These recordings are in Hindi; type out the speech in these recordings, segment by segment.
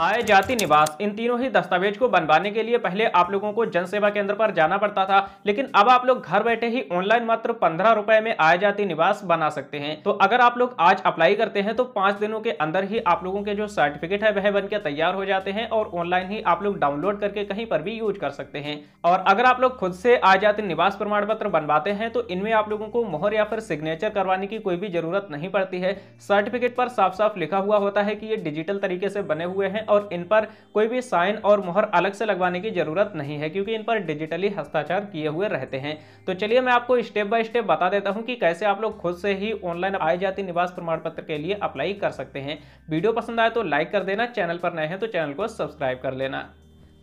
आय जाति निवास इन तीनों ही दस्तावेज को बनवाने के लिए पहले आप लोगों को जन सेवा केंद्र पर जाना पड़ता था लेकिन अब आप लोग घर बैठे ही ऑनलाइन मात्र पंद्रह रुपए में आय जाति निवास बना सकते हैं तो अगर आप लोग आज अप्लाई करते हैं तो पांच दिनों के अंदर ही आप लोगों के जो सर्टिफिकेट है वह बनकर तैयार हो जाते हैं और ऑनलाइन ही आप लोग डाउनलोड करके कहीं पर भी यूज कर सकते हैं और अगर आप लोग खुद से आय जाति निवास प्रमाण पत्र बनवाते हैं तो इनमें आप लोगों को मोहर या फिर सिग्नेचर करवाने की कोई भी जरूरत नहीं पड़ती है सर्टिफिकेट पर साफ साफ लिखा हुआ होता है कि ये डिजिटल तरीके से बने हुए हैं हैं और इन पर कोई भी साइन और मोहर अलग से लगवाने की ज़रूरत नहीं है क्योंकि इन पर डिजिटली हस्ताक्षर किए हुए रहते हैं तो चलिए मैं आपको स्टेप बाय स्टेप बता देता हूँ कि कैसे आप लोग खुद से ही ऑनलाइन आय जाति निवास प्रमाण पत्र के लिए अप्लाई कर सकते हैं वीडियो पसंद आए तो लाइक कर देना चैनल पर नए हैं तो चैनल को सब्सक्राइब कर लेना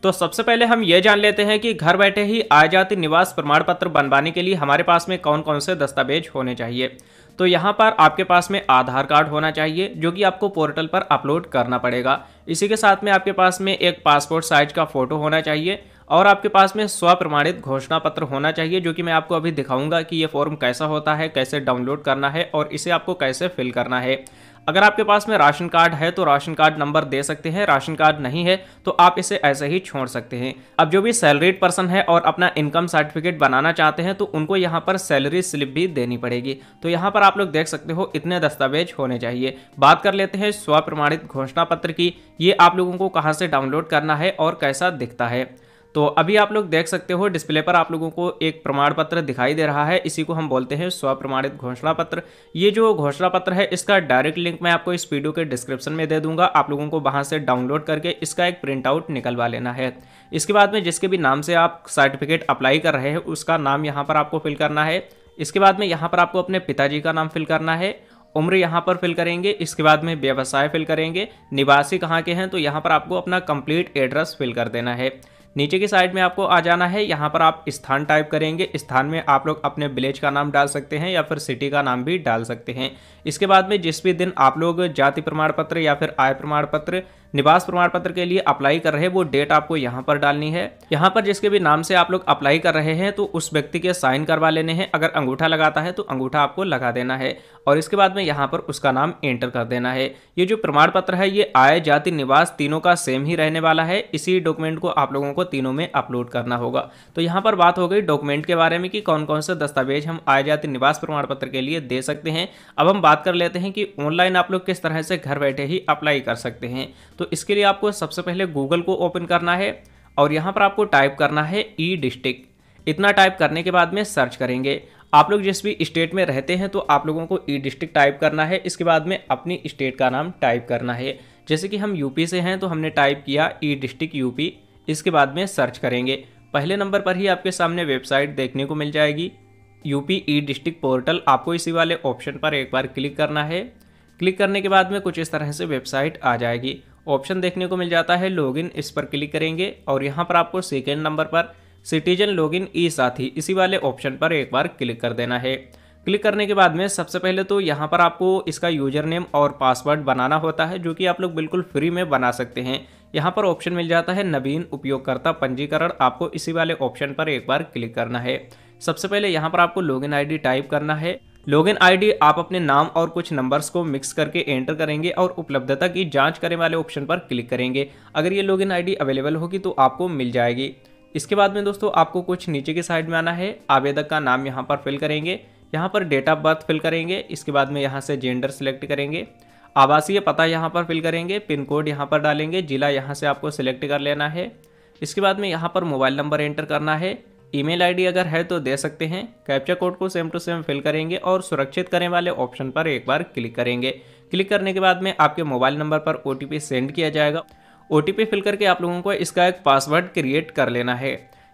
तो सबसे पहले हम ये जान लेते हैं कि घर बैठे ही आय जाति निवास प्रमाण पत्र बनवाने के लिए हमारे पास में कौन कौन से दस्तावेज होने चाहिए तो यहाँ पर आपके पास में आधार कार्ड होना चाहिए जो कि आपको पोर्टल पर अपलोड करना पड़ेगा इसी के साथ में आपके पास में एक पासपोर्ट साइज का फ़ोटो होना चाहिए और आपके पास में स्व प्रमाणित घोषणा पत्र होना चाहिए जो कि मैं आपको अभी दिखाऊंगा कि ये फॉर्म कैसा होता है कैसे डाउनलोड करना है और इसे आपको कैसे फिल करना है अगर आपके पास में राशन कार्ड है तो राशन कार्ड नंबर दे सकते हैं राशन कार्ड नहीं है तो आप इसे ऐसे ही छोड़ सकते हैं अब जो भी सैलरीड पर्सन है और अपना इनकम सर्टिफिकेट बनाना चाहते हैं तो उनको यहाँ पर सैलरी स्लिप भी देनी पड़ेगी तो यहाँ पर आप लोग देख सकते हो इतने दस्तावेज होने चाहिए बात कर लेते हैं स्वप्रमाणित घोषणा पत्र की ये आप लोगों को कहाँ से डाउनलोड करना है और कैसा दिखता है तो अभी आप लोग देख सकते हो डिस्प्ले पर आप लोगों को एक प्रमाण पत्र दिखाई दे रहा है इसी को हम बोलते हैं स्वप्रमाणित घोषणा पत्र ये जो घोषणा पत्र है इसका डायरेक्ट लिंक मैं आपको इस वीडियो के डिस्क्रिप्शन में दे दूंगा आप लोगों को वहाँ से डाउनलोड करके इसका एक प्रिंट आउट निकलवा लेना है इसके बाद में जिसके भी नाम से आप सर्टिफिकेट अप्लाई कर रहे हैं उसका नाम यहाँ पर आपको फिल करना है इसके बाद में यहाँ पर आपको अपने पिताजी का नाम फिल करना है उम्र यहाँ पर फिल करेंगे इसके बाद में व्यवसाय फिल करेंगे निवासी कहाँ के हैं तो यहाँ पर आपको अपना कंप्लीट एड्रेस फिल कर देना है नीचे की साइड में आपको आ जाना है यहाँ पर आप स्थान टाइप करेंगे स्थान में आप लोग अपने विलेज का नाम डाल सकते हैं या फिर सिटी का नाम भी डाल सकते हैं इसके बाद में जिस भी दिन आप लोग जाति प्रमाण पत्र या फिर आय प्रमाण पत्र निवास प्रमाण पत्र के लिए अप्लाई कर रहे हैं वो डेट आपको यहाँ पर डालनी है यहाँ पर जिसके भी नाम से आप लोग अप्लाई कर रहे हैं तो उस व्यक्ति के साइन करवा लेने हैं अगर अंगूठा लगाता है तो अंगूठा आपको लगा देना है और इसके बाद में यहाँ पर उसका नाम एंटर कर देना है ये जो प्रमाण पत्र है ये आय जाति निवास तीनों का सेम ही रहने वाला है इसी डॉक्यूमेंट को आप लोगों को तीनों में अपलोड करना होगा तो यहाँ पर बात हो गई डॉक्यूमेंट के बारे में कि कौन कौन से दस्तावेज हम आय जाति निवास प्रमाण पत्र के लिए दे सकते हैं अब हम बात कर लेते हैं कि ऑनलाइन आप लोग किस तरह से घर बैठे ही अप्लाई कर सकते हैं तो इसके लिए आपको सबसे पहले गूगल को ओपन करना है और यहाँ पर आपको टाइप करना है ई डिस्ट्रिक्ट इतना टाइप करने के बाद में सर्च करेंगे आप लोग जिस भी स्टेट में रहते हैं तो आप लोगों को ई डिस्ट्रिक्ट टाइप करना है इसके बाद में अपनी स्टेट का नाम टाइप करना है जैसे कि हम यूपी से हैं तो हमने टाइप किया ई डिस्ट्रिक्ट यूपी इसके बाद में सर्च करेंगे पहले नंबर पर ही आपके सामने वेबसाइट देखने को मिल जाएगी यूपी ई डिस्ट्रिक्ट पोर्टल आपको इसी वाले ऑप्शन पर एक बार क्लिक करना है क्लिक करने के बाद में कुछ इस तरह से वेबसाइट आ जाएगी ऑप्शन देखने को मिल जाता है लॉगिन इस पर क्लिक करेंगे और यहाँ पर आपको सेकेंड नंबर पर सिटीजन लॉगिन ई साथी इसी वाले ऑप्शन पर एक बार क्लिक कर देना है क्लिक करने के बाद में सबसे पहले तो यहाँ पर आपको इसका यूजर नेम और पासवर्ड बनाना होता है जो कि आप लोग बिल्कुल फ्री में बना सकते हैं यहाँ पर ऑप्शन मिल जाता है नवीन उपयोगकर्ता पंजीकरण आपको इसी वाले ऑप्शन पर एक बार क्लिक करना है सबसे पहले यहाँ पर आपको लॉगिन आईडी टाइप करना है लॉगिन आईडी आप अपने नाम और कुछ नंबर्स को मिक्स करके एंटर करेंगे और उपलब्धता की जांच करने वाले ऑप्शन पर क्लिक करेंगे अगर ये लॉगिन आईडी अवेलेबल होगी तो आपको मिल जाएगी इसके बाद में दोस्तों आपको कुछ नीचे की साइड में आना है आवेदक का नाम यहाँ पर फिल करेंगे यहाँ पर डेट ऑफ बर्थ फिल करेंगे इसके बाद में यहाँ से जेंडर सिलेक्ट करेंगे आवासीय पता यहाँ पर फिल करेंगे पिन कोड यहाँ पर डालेंगे जिला यहाँ से आपको सिलेक्ट कर लेना है इसके बाद में यहाँ पर मोबाइल नंबर एंटर करना है ईमेल आईडी अगर है तो दे सकते हैं कैप्चा कोड को सेम टू सेम फिल करेंगे और सुरक्षित करें वाले ऑप्शन पर एक बार क्लिक करेंगे क्लिक करने के बाद में आपके मोबाइल नंबर पर ओ सेंड किया जाएगा ओ फिल करके आप लोगों को इसका एक पासवर्ड क्रिएट कर लेना है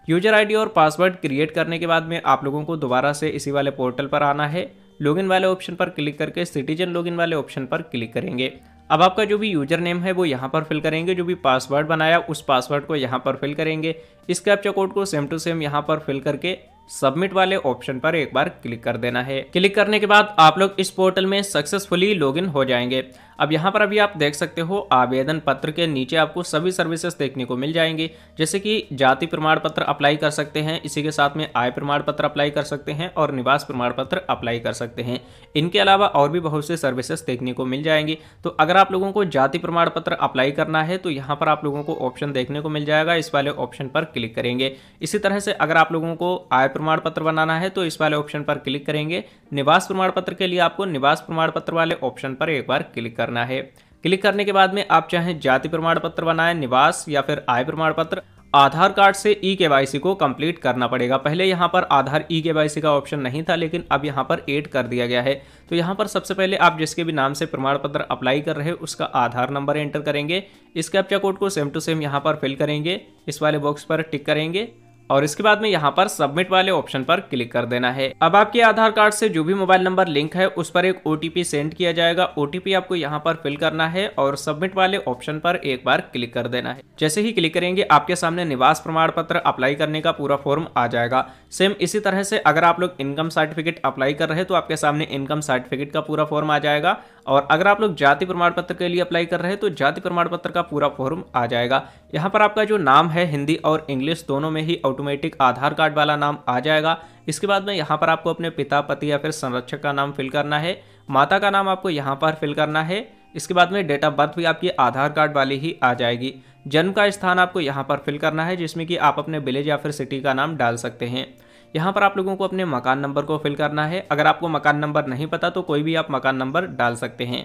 यूजर आईडी और पासवर्ड क्रिएट करने के बाद में आप लोगों को दोबारा से इसी वाले पोर्टल पर आना है लॉगिन वाले ऑप्शन पर क्लिक करके सिटीजन लॉगिन वाले ऑप्शन पर क्लिक करेंगे अब आपका जो भी यूजर नेम है वो यहाँ पर फिल करेंगे जो भी पासवर्ड बनाया उस पासवर्ड को यहाँ पर फिल करेंगे इस कैप्चा कोड को सेम टू सेम यहाँ पर फिल करके सबमिट वाले ऑप्शन पर एक बार क्लिक कर देना है क्लिक करने के बाद आप लोग इस पोर्टल में सक्सेसफुली लॉगिन हो जाएंगे अब यहाँ पर अभी आप देख सकते हो आवेदन पत्र के नीचे आपको सभी सर्विसेज देखने को मिल जाएंगे जैसे कि जाति प्रमाण पत्र अप्लाई कर सकते हैं इसी के साथ में आय प्रमाण पत्र अप्लाई कर सकते हैं और निवास प्रमाण पत्र अप्लाई कर सकते हैं इनके अलावा और भी बहुत से सर्विसेज देखने को मिल जाएंगे तो अगर आप लोगों को जाति प्रमाण पत्र अप्लाई करना है तो यहाँ पर आप लोगों को ऑप्शन देखने को मिल जाएगा इस वाले ऑप्शन पर क्लिक करेंगे इसी तरह से अगर आप लोगों को आय प्रमाण पत्र बनाना है तो इस वाले ऑप्शन पर क्लिक करेंगे निवास प्रमाण पत्र के लिए आपको निवास प्रमाण पत्र वाले ऑप्शन पर एक बार क्लिक करना है क्लिक करने के बाद में आप चाहे जाति प्रमाण पत्र बनाए निवास या फिर आय प्रमाण पत्र आधार कार्ड से ई के को कंप्लीट करना पड़ेगा पहले यहाँ पर आधार ई के का ऑप्शन नहीं था लेकिन अब यहाँ पर एड कर दिया गया है तो यहाँ पर सबसे पहले आप जिसके भी नाम से प्रमाण पत्र अप्लाई कर रहे हैं उसका आधार नंबर एंटर करेंगे इस कैप्चा कोड को सेम टू सेम यहाँ पर फिल करेंगे इस वाले बॉक्स पर टिक करेंगे और इसके बाद में यहाँ पर सबमिट वाले ऑप्शन पर क्लिक कर देना है अब आपके आधार कार्ड से जो भी मोबाइल नंबर लिंक है उस पर एक ओटीपी सेंड किया जाएगा ओटीपी आपको यहाँ पर फिल करना है और सबमिट वाले ऑप्शन पर एक बार क्लिक कर देना है जैसे ही क्लिक करेंगे आपके सामने निवास प्रमाण पत्र अप्लाई करने का पूरा फॉर्म आ जाएगा सेम इसी तरह से अगर आप लोग इनकम सर्टिफिकेट अप्लाई कर रहे हैं तो आपके सामने इनकम सर्टिफिकेट का पूरा फॉर्म आ जाएगा और अगर आप लोग जाति प्रमाण पत्र के लिए अप्लाई कर रहे हैं तो जाति प्रमाण पत्र का पूरा फॉर्म आ जाएगा यहाँ पर आपका जो नाम है हिंदी और इंग्लिश दोनों में ही ऑटोमेटिक आधार कार्ड वाला नाम आ जाएगा इसके बाद में यहाँ पर आपको अपने पिता पति या फिर संरक्षक का नाम फिल करना है माता का नाम आपको यहाँ पर फिल करना है इसके बाद में डेट ऑफ बर्थ भी आपकी आधार कार्ड वाली ही आ जाएगी जन्म का स्थान आपको यहाँ पर फिल करना है जिसमें कि आप अपने विलेज या फिर सिटी का नाम डाल सकते हैं यहाँ पर आप लोगों को अपने मकान नंबर को फिल करना है अगर आपको मकान नंबर नहीं पता तो कोई भी आप मकान नंबर डाल सकते हैं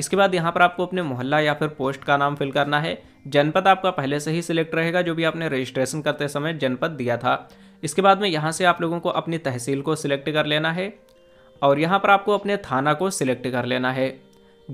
इसके बाद यहाँ पर आपको अपने मोहल्ला या फिर पोस्ट का नाम फिल करना है जनपद आपका पहले से ही सिलेक्ट रहेगा जो भी आपने रजिस्ट्रेशन करते समय जनपद दिया था इसके बाद में यहाँ से आप लोगों को अपनी तहसील को सिलेक्ट कर लेना है और यहाँ पर आपको अपने थाना को सिलेक्ट कर लेना है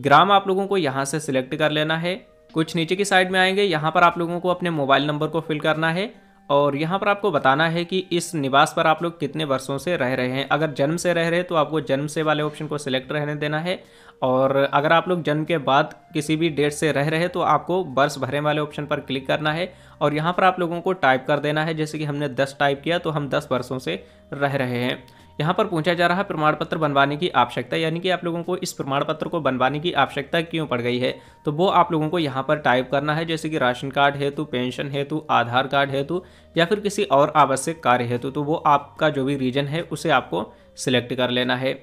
ग्राम आप लोगों को यहाँ से सिलेक्ट कर लेना है कुछ नीचे की साइड में आएंगे यहाँ पर आप लोगों को अपने मोबाइल नंबर को फिल करना है और यहाँ पर आपको बताना है कि इस निवास पर आप लोग कितने वर्षों से रह रहे हैं अगर जन्म से रह रहे हैं तो आपको जन्म से वाले ऑप्शन को सिलेक्ट रहने देना है और अगर आप लोग जन्म के बाद किसी भी डेट से रह रहे हैं तो आपको वर्ष भरे वाले ऑप्शन पर क्लिक करना है और यहाँ पर आप लोगों को टाइप कर देना है जैसे कि हमने दस टाइप किया तो हम दस वर्षों से रह रहे हैं यहाँ पर पूछा जा रहा है प्रमाण पत्र बनवाने की आवश्यकता यानी कि आप लोगों को इस प्रमाण पत्र को बनवाने की आवश्यकता क्यों पड़ गई है तो वो आप लोगों को यहाँ पर टाइप करना है जैसे कि राशन कार्ड हेतु पेंशन हेतु आधार कार्ड हेतु या फिर किसी और आवश्यक कार्य हेतु तो वो आपका जो भी रीजन है उसे आपको सिलेक्ट कर लेना है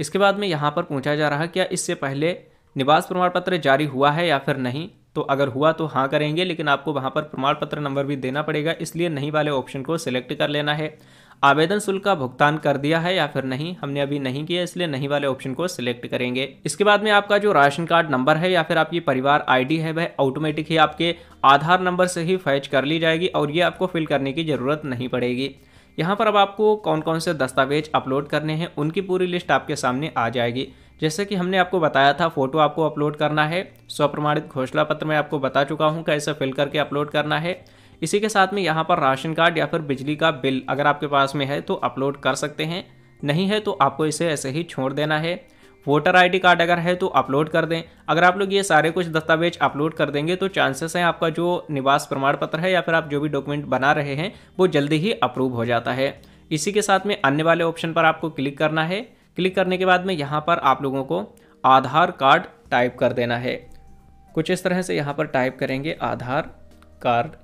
इसके बाद में यहाँ पर पूछा जा रहा है क्या इससे पहले निवास प्रमाण पत्र जारी हुआ है या फिर नहीं तो अगर हुआ तो हाँ करेंगे लेकिन आपको वहाँ पर प्रमाण पत्र नंबर भी देना पड़ेगा इसलिए नहीं वाले ऑप्शन को सिलेक्ट कर लेना है आवेदन शुल्क का भुगतान कर दिया है या फिर नहीं हमने अभी नहीं किया इसलिए नहीं वाले ऑप्शन को सिलेक्ट करेंगे इसके बाद में आपका जो राशन कार्ड नंबर है या फिर आपकी परिवार आईडी है वह ऑटोमेटिक ही आपके आधार नंबर से ही फैच कर ली जाएगी और ये आपको फिल करने की ज़रूरत नहीं पड़ेगी यहाँ पर अब आपको कौन कौन से दस्तावेज अपलोड करने हैं उनकी पूरी लिस्ट आपके सामने आ जाएगी जैसे कि हमने आपको बताया था फोटो आपको अपलोड करना है स्वप्रमाणित घोषणा पत्र में आपको बता चुका हूँ कैसे फिल करके अपलोड करना है इसी के साथ में यहाँ पर राशन कार्ड या फिर बिजली का बिल अगर आपके पास में है तो अपलोड कर सकते हैं नहीं है तो आपको इसे ऐसे ही छोड़ देना है वोटर आईडी कार्ड अगर है तो अपलोड कर दें अगर आप लोग ये सारे कुछ दस्तावेज अपलोड कर देंगे तो चांसेस हैं आपका जो निवास प्रमाण पत्र है या फिर आप जो भी डॉक्यूमेंट बना रहे हैं वो जल्दी ही अप्रूव हो जाता है इसी के साथ में अन्य वाले ऑप्शन पर आपको क्लिक करना है क्लिक करने के बाद में यहाँ पर आप लोगों को आधार कार्ड टाइप कर देना है कुछ इस तरह से यहाँ पर टाइप करेंगे आधार कार्ड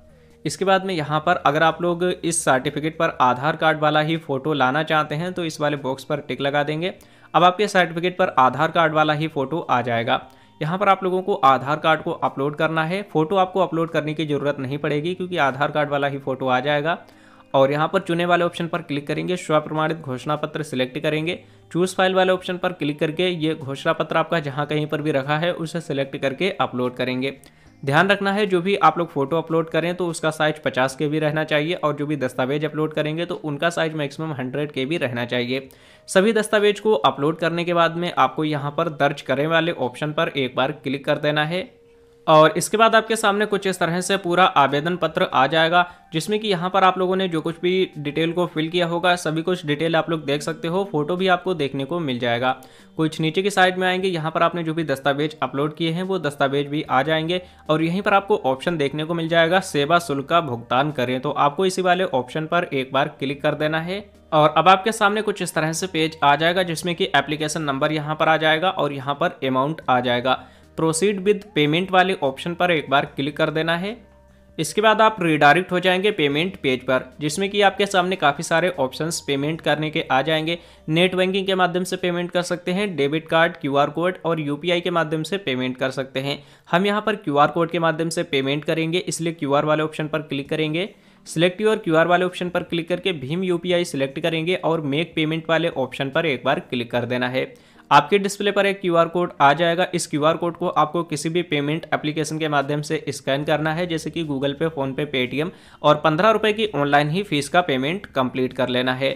इसके बाद में यहाँ पर अगर आप लोग इस सर्टिफिकेट पर आधार कार्ड वाला ही फ़ोटो लाना चाहते हैं तो इस वाले बॉक्स पर टिक लगा देंगे अब आपके सर्टिफिकेट पर आधार कार्ड वाला ही फ़ोटो आ जाएगा यहाँ पर आप लोगों को आधार कार्ड को अपलोड करना है फ़ोटो आपको अपलोड करने की ज़रूरत नहीं पड़ेगी क्योंकि आधार कार्ड वाला ही फ़ोटो आ जाएगा और यहाँ पर चुने वाले ऑप्शन पर क्लिक करेंगे स्वप्रमाणित घोषणा पत्र सिलेक्ट करेंगे चूज़ फाइल वाले ऑप्शन पर क्लिक करके ये घोषणा पत्र आपका जहाँ कहीं पर भी रखा है उसे सिलेक्ट करके अपलोड करेंगे ध्यान रखना है जो भी आप लोग फोटो अपलोड करें तो उसका साइज पचास के भी रहना चाहिए और जो भी दस्तावेज अपलोड करेंगे तो उनका साइज मैक्सिमम हंड्रेड के भी रहना चाहिए सभी दस्तावेज को अपलोड करने के बाद में आपको यहाँ पर दर्ज करें वाले ऑप्शन पर एक बार क्लिक कर देना है और इसके बाद आपके सामने कुछ इस तरह से पूरा आवेदन पत्र आ जाएगा जिसमें कि यहाँ पर आप लोगों ने जो कुछ भी डिटेल को फिल किया होगा सभी कुछ डिटेल आप लोग देख सकते हो फोटो भी आपको देखने को मिल जाएगा कुछ नीचे की साइड में आएंगे यहाँ पर आपने जो भी दस्तावेज अपलोड किए हैं वो दस्तावेज भी आ जाएंगे और यहीं पर आपको ऑप्शन देखने को मिल जाएगा सेवा शुल्क का भुगतान करें तो आपको इसी वाले ऑप्शन पर एक बार क्लिक कर देना है और अब आपके सामने कुछ इस तरह से पेज आ जाएगा जिसमें कि एप्लीकेशन नंबर यहाँ पर आ जाएगा और यहाँ पर अमाउंट आ जाएगा प्रोसीड विद पेमेंट वाले ऑप्शन पर एक बार क्लिक कर देना है इसके बाद आप रिडायरेक्ट हो जाएंगे पेमेंट पेज पर जिसमें कि आपके सामने काफ़ी सारे ऑप्शंस पेमेंट करने के आ जाएंगे नेट बैंकिंग के माध्यम से पेमेंट कर सकते हैं डेबिट कार्ड क्यूआर कोड और यूपीआई के माध्यम से पेमेंट कर सकते हैं हम यहाँ पर क्यूआर कोड के माध्यम से पेमेंट करेंगे इसलिए क्यू वाले ऑप्शन पर क्लिक करेंगे सिलेक्ट यूर क्यू वाले ऑप्शन पर क्लिक करके भीम यू सिलेक्ट करेंगे और मेक पेमेंट वाले ऑप्शन पर एक बार क्लिक कर देना है आपके डिस्प्ले पर एक क्यू कोड आ जाएगा इस क्यू कोड को आपको किसी भी पेमेंट एप्लीकेशन के माध्यम से स्कैन करना है जैसे कि गूगल पे फ़ोनपे पेटीएम और पंद्रह रुपये की ऑनलाइन ही फीस का पेमेंट कंप्लीट कर लेना है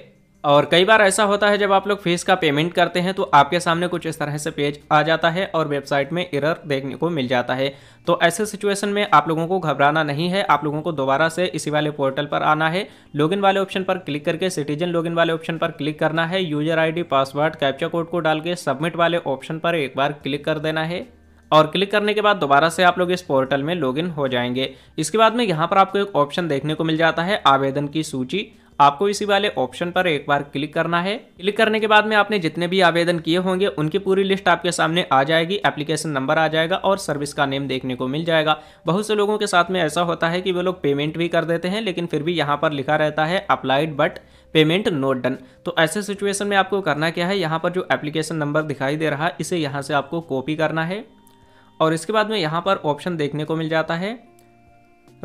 और कई बार ऐसा होता है जब आप लोग फीस का पेमेंट करते हैं तो आपके सामने कुछ इस तरह से पेज आ जाता है और वेबसाइट में एरर देखने को मिल जाता है तो ऐसे सिचुएशन में आप लोगों को घबराना नहीं है आप लोगों को दोबारा से इसी वाले पोर्टल पर आना है लॉगिन वाले ऑप्शन पर क्लिक करके सिटीजन लॉगिन वाले ऑप्शन पर क्लिक करना है user I password captcha code को डाल के सबमिट वाले ऑप्शन पर एक बार क्लिक कर देना है और क्लिक करने के बाद दोबारा से आप लोग इस पोर्टल में लॉगिन हो जाएंगे इसके बाद में यहाँ पर आपको एक ऑप्शन देखने को मिल जाता है आवेदन की सूची आपको इसी वाले ऑप्शन पर एक बार क्लिक करना है क्लिक करने के बाद में आपने जितने भी आवेदन किए होंगे उनकी पूरी लिस्ट आपके सामने आ जाएगी एप्लीकेशन नंबर आ जाएगा और सर्विस का नेम देखने को मिल जाएगा बहुत से लोगों के साथ में ऐसा होता है कि वो लोग पेमेंट भी कर देते हैं लेकिन फिर भी यहाँ पर लिखा रहता है applied but payment not done तो ऐसे सिचुएशन में आपको करना क्या है यहाँ पर जो एप्लीकेशन नंबर दिखाई दे रहा है इसे यहाँ से आपको कॉपी करना है और इसके बाद में यहाँ पर ऑप्शन देखने को मिल जाता है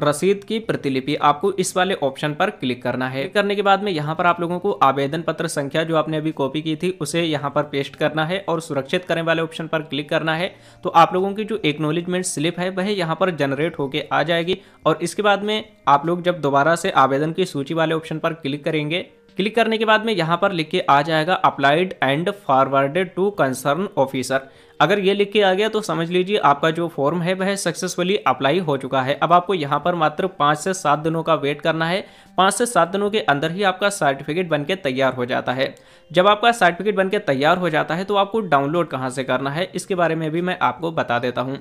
रसीद की प्रतिलिपि आपको इस वाले ऑप्शन पर क्लिक करना है करने के बाद में यहाँ पर आप लोगों को आवेदन पत्र संख्या जो आपने अभी कॉपी की थी उसे यहाँ पर पेस्ट करना है और सुरक्षित करने वाले ऑप्शन पर क्लिक करना है तो आप लोगों की जो एक्नोलेजमेंट स्लिप है वह यहाँ पर जनरेट होकर आ जाएगी और इसके बाद में आप लोग जब दोबारा से आवेदन की सूची वाले ऑप्शन पर क्लिक करेंगे क्लिक करने के बाद में यहाँ पर लिख के आ जाएगा applied and forwarded to concern officer अगर ये लिख के आ गया तो समझ लीजिए आपका जो फॉर्म है वह सक्सेसफुली अप्लाई हो चुका है अब आपको यहाँ पर मात्र पाँच से सात दिनों का वेट करना है पाँच से सात दिनों के अंदर ही आपका सर्टिफिकेट बन के तैयार हो जाता है जब आपका सर्टिफिकेट बन तैयार हो जाता है तो आपको डाउनलोड कहाँ से करना है इसके बारे में भी मैं आपको बता देता हूँ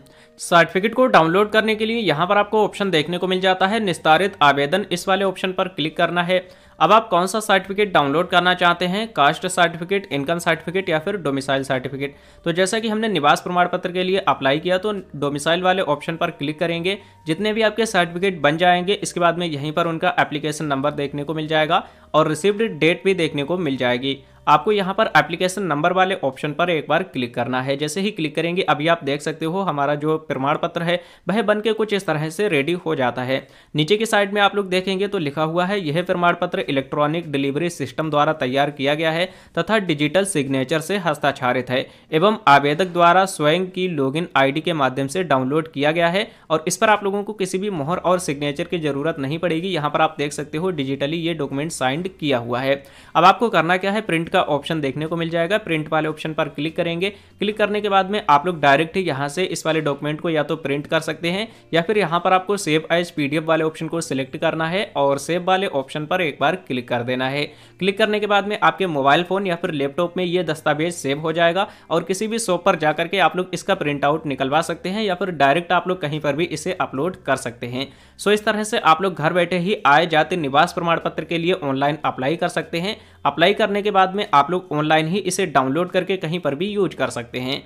सर्टिफिकेट को डाउनलोड करने के लिए यहाँ पर आपको ऑप्शन देखने को मिल जाता है निस्तारित आवेदन इस वाले ऑप्शन पर क्लिक करना है अब आप कौन सा सर्टिफिकेट डाउनलोड करना चाहते हैं कास्ट सर्टिफिकेट इनकम सर्टिफिकेट या फिर डोमिसाइल सर्टिफिकेट तो जैसा कि हमने निवास प्रमाण पत्र के लिए अप्लाई किया तो डोमिसाइल वाले ऑप्शन पर क्लिक करेंगे जितने भी आपके सर्टिफिकेट बन जाएंगे इसके बाद में यहीं पर उनका एप्लीकेशन नंबर देखने को मिल जाएगा और रिसिव्ड डेट भी देखने को मिल जाएगी आपको यहाँ पर एप्लीकेशन नंबर वाले ऑप्शन पर एक बार क्लिक करना है जैसे ही क्लिक करेंगे अभी आप देख सकते हो हमारा जो प्रमाण पत्र है वह बन के कुछ इस तरह से रेडी हो जाता है नीचे की साइड में आप लोग देखेंगे तो लिखा हुआ है यह प्रमाण पत्र इलेक्ट्रॉनिक डिलीवरी सिस्टम द्वारा तैयार किया गया है तथा डिजिटल सिग्नेचर से हस्ताक्षरित है एवं आवेदक द्वारा स्वयं की लॉग इन के माध्यम से डाउनलोड किया गया है और इस पर आप लोगों को किसी भी मोहर और सिग्नेचर की जरूरत नहीं पड़ेगी यहाँ पर आप देख सकते हो डिजिटली ये डॉक्यूमेंट साइंड किया हुआ है अब आपको करना क्या है प्रिंट प्रिंट का ऑप्शन देखने को मिल जाएगा प्रिंट वाले ऑप्शन पर क्लिक करेंगे क्लिक करने के बाद में आप लोग डायरेक्ट यहाँ से इस वाले डॉक्यूमेंट को या तो प्रिंट कर सकते हैं या फिर यहाँ पर आपको सेव एज पीडीएफ वाले ऑप्शन को सिलेक्ट करना है और सेव वाले ऑप्शन पर एक बार क्लिक कर देना है क्लिक करने के बाद में आपके मोबाइल फोन या फिर लैपटॉप में ये दस्तावेज सेव हो जाएगा और किसी भी शॉप पर जाकर के आप लोग इसका प्रिंट आउट निकलवा सकते हैं या फिर डायरेक्ट आप लोग कहीं पर भी इसे अपलोड कर सकते हैं सो इस तरह से आप लोग घर बैठे ही आए जाते निवास प्रमाण पत्र के लिए ऑनलाइन अप्लाई कर सकते हैं अप्लाई करने के बाद में आप लोग ऑनलाइन ही इसे डाउनलोड करके कहीं पर भी यूज कर सकते हैं